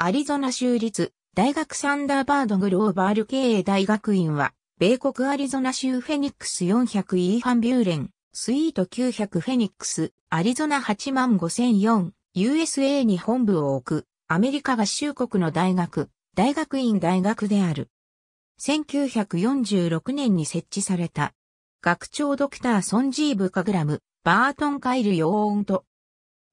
アリゾナ州立大学サンダーバードグローバル経営大学院は、米国アリゾナ州フェニックス400イーハンビューレン、スイート900フェニックス、アリゾナ85004、USA に本部を置く、アメリカ合衆国の大学、大学院大学である。1946年に設置された。学長ドクターソンジーブ・カグラム、バートン・カイル・ヨーンと、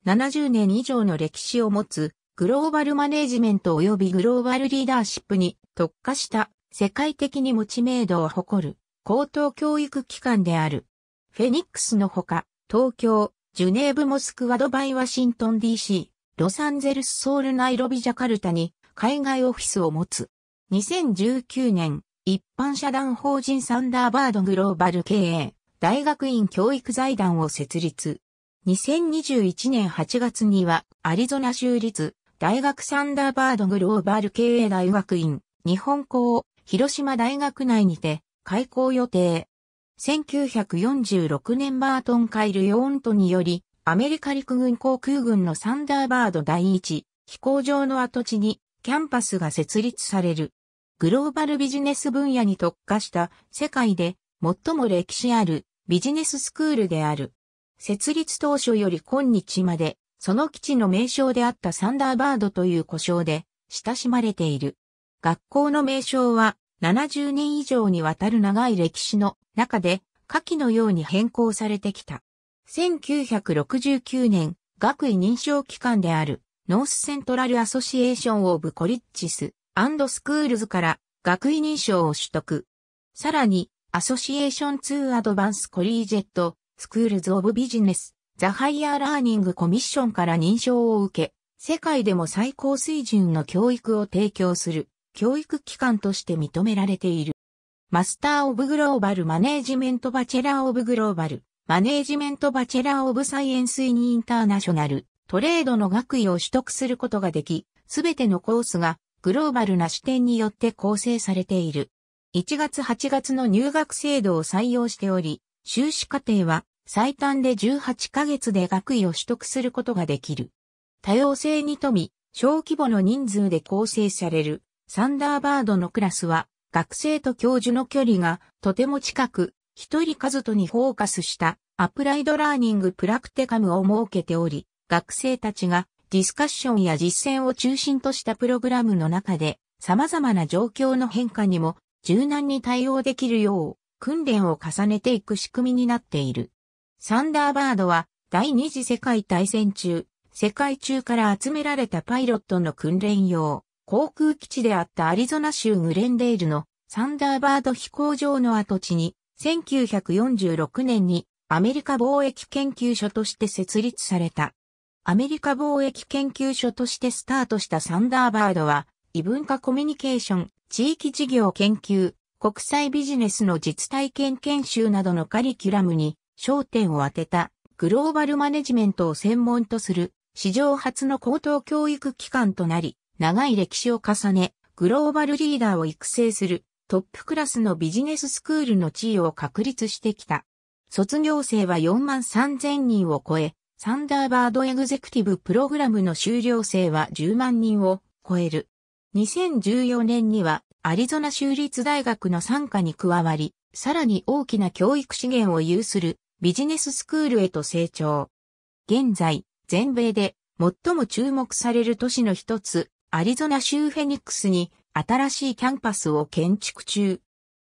70年以上の歴史を持つグローバルマネージメント及びグローバルリーダーシップに特化した世界的にも知名度を誇る高等教育機関である。フェニックスのほか、東京、ジュネーブモスクワドバイワシントン DC、ロサンゼルスソウルナイロビジャカルタに海外オフィスを持つ。2019年、一般社団法人サンダーバードグローバル経営、大学院教育財団を設立。2021年8月にはアリゾナ州立大学サンダーバードグローバル経営大学院、日本校、広島大学内にて、開校予定。1946年バートン・カイル・ヨーントにより、アメリカ陸軍航空軍のサンダーバード第一飛行場の跡地にキャンパスが設立される。グローバルビジネス分野に特化した世界で最も歴史あるビジネススクールである。設立当初より今日までその基地の名称であったサンダーバードという呼称で親しまれている。学校の名称は70年以上にわたる長い歴史の中で下記のように変更されてきた。1969年、学位認証機関であるノースセントラルアソシエーションオブコリッチススクールズから学位認証を取得。さらに、アソシエーションツーアドバンスコリージェットスクールズオブビジネスザ・ハイヤー・ラーニング・コミッションから認証を受け、世界でも最高水準の教育を提供する教育機関として認められている。マスター・オブ・グローバル・マネージメント・バチェラー・オブ・グローバル、マネージメント・バチェラー・オブ・サイエンス・イン・インターナショナル、トレードの学位を取得することができ、すべてのコースがグローバルな視点によって構成されている。1月8月の入学制度を採用しており、修士課程は最短で18ヶ月で学位を取得することができる。多様性に富み、小規模の人数で構成されるサンダーバードのクラスは学生と教授の距離がとても近く、一人数とにフォーカスしたアプライドラーニングプラクテカムを設けており、学生たちがディスカッションや実践を中心としたプログラムの中で様々な状況の変化にも柔軟に対応できるよう訓練を重ねていく仕組みになっている。サンダーバードは第二次世界大戦中、世界中から集められたパイロットの訓練用、航空基地であったアリゾナ州グレンデールのサンダーバード飛行場の跡地に、1946年にアメリカ貿易研究所として設立された。アメリカ貿易研究所としてスタートしたサンダーバードは、異文化コミュニケーション、地域事業研究、国際ビジネスの実体験研修などのカリキュラムに焦点を当てたグローバルマネジメントを専門とする史上初の高等教育機関となり、長い歴史を重ね、グローバルリーダーを育成するトップクラスのビジネススクールの地位を確立してきた。卒業生は4万3000人を超え、サンダーバードエグゼクティブプログラムの修了生は10万人を超える。2014年にはアリゾナ州立大学の参加に加わり、さらに大きな教育資源を有するビジネススクールへと成長。現在、全米で最も注目される都市の一つ、アリゾナ州フェニックスに新しいキャンパスを建築中。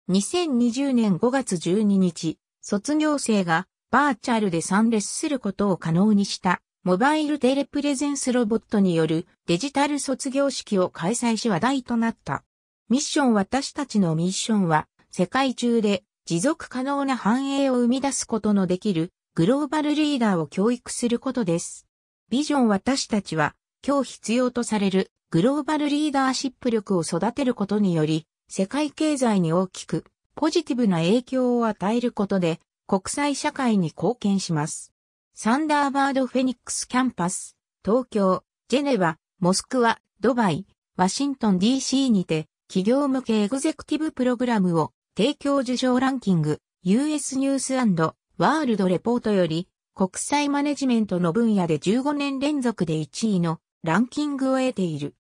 2020年5月12日、卒業生がバーチャルで参列することを可能にしたモバイルテレプレゼンスロボットによるデジタル卒業式を開催し話題となった。ミッション私たちのミッションは世界中で持続可能な繁栄を生み出すことのできるグローバルリーダーを教育することです。ビジョン私たちは今日必要とされるグローバルリーダーシップ力を育てることにより世界経済に大きくポジティブな影響を与えることで国際社会に貢献します。サンダーバードフェニックスキャンパス、東京、ジェネバ、モスクワ、ドバイ、ワシントン DC にて企業向けエグゼクティブプログラムを提供受賞ランキング US ニュースワールドレポートより国際マネジメントの分野で15年連続で1位のランキングを得ている。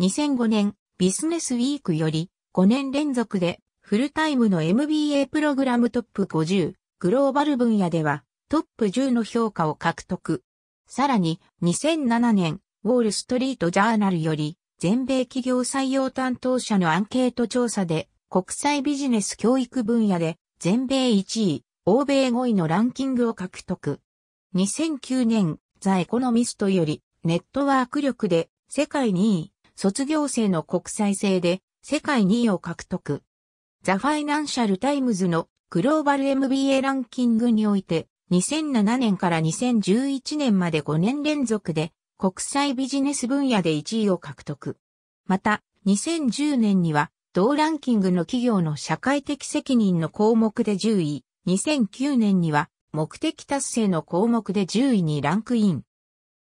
2005年ビジネスウィークより5年連続でフルタイムの MBA プログラムトップ50グローバル分野ではトップ10の評価を獲得。さらに2007年ウォールストリートジャーナルより全米企業採用担当者のアンケート調査で国際ビジネス教育分野で全米1位、欧米5位のランキングを獲得。2009年、ザ・エコノミストよりネットワーク力で世界2位、卒業生の国際性で世界2位を獲得。ザ・ファイナンシャル・タイムズのグローバル MBA ランキングにおいて2007年から2011年まで5年連続で国際ビジネス分野で1位を獲得。また、2010年には同ランキングの企業の社会的責任の項目で10位、2009年には目的達成の項目で10位にランクイン。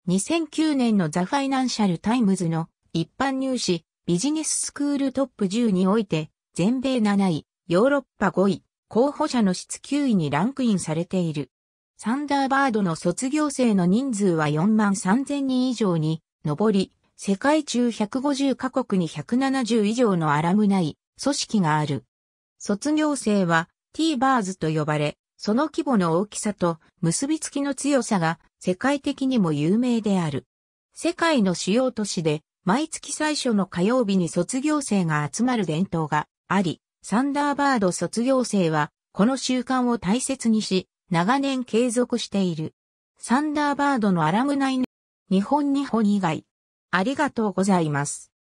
2009年のザ・ファイナンシャル・タイムズの一般入試ビジネススクールトップ10において全米7位、ヨーロッパ5位、候補者の質9位にランクインされている。サンダーバードの卒業生の人数は4万3000人以上に上り、世界中150カ国に170以上のアラムナイ、組織がある。卒業生は T バーズと呼ばれ、その規模の大きさと結びつきの強さが世界的にも有名である。世界の主要都市で毎月最初の火曜日に卒業生が集まる伝統があり、サンダーバード卒業生はこの習慣を大切にし、長年継続している。サンダーバードのアラムナイ日本日本以外、ありがとうございます。